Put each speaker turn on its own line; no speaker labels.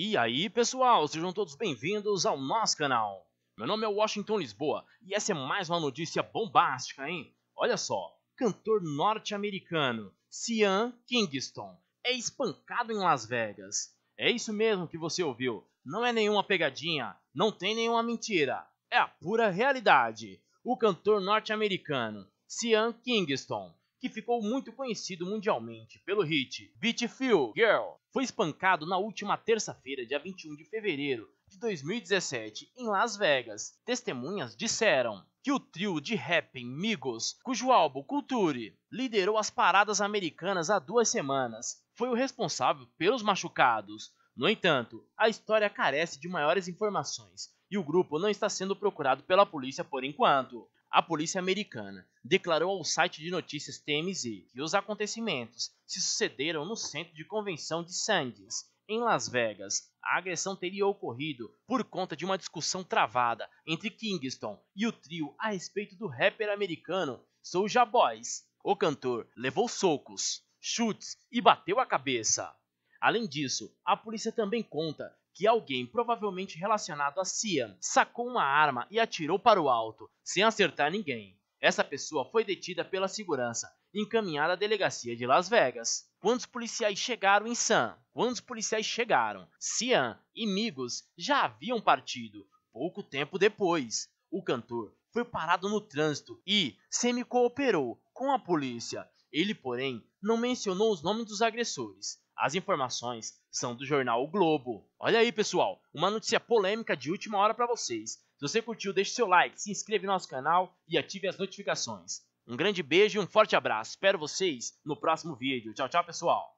E aí, pessoal, sejam todos bem-vindos ao nosso canal. Meu nome é Washington Lisboa e essa é mais uma notícia bombástica, hein? Olha só, cantor norte-americano Cian Kingston é espancado em Las Vegas. É isso mesmo que você ouviu. Não é nenhuma pegadinha, não tem nenhuma mentira. É a pura realidade. O cantor norte-americano Cian Kingston que ficou muito conhecido mundialmente pelo hit Beautiful Girl, foi espancado na última terça-feira, dia 21 de fevereiro de 2017, em Las Vegas. Testemunhas disseram que o trio de rap Migos, cujo álbum Culture liderou as paradas americanas há duas semanas, foi o responsável pelos machucados. No entanto, a história carece de maiores informações e o grupo não está sendo procurado pela polícia por enquanto a polícia americana declarou ao site de notícias TMZ que os acontecimentos se sucederam no centro de convenção de Sandys, em Las Vegas. A agressão teria ocorrido por conta de uma discussão travada entre Kingston e o trio a respeito do rapper americano Soulja Boys. O cantor levou socos, chutes e bateu a cabeça. Além disso, a polícia também conta que alguém, provavelmente relacionado a Cian, sacou uma arma e atirou para o alto, sem acertar ninguém. Essa pessoa foi detida pela segurança e encaminhada à delegacia de Las Vegas. Quando os policiais chegaram em San, quando os policiais chegaram, Sian e Migos já haviam partido. Pouco tempo depois, o cantor foi parado no trânsito e semi-cooperou com a polícia. Ele, porém, não mencionou os nomes dos agressores. As informações são do jornal o Globo. Olha aí, pessoal, uma notícia polêmica de última hora para vocês. Se você curtiu, deixe seu like, se inscreva no nosso canal e ative as notificações. Um grande beijo e um forte abraço. Espero vocês no próximo vídeo. Tchau, tchau, pessoal.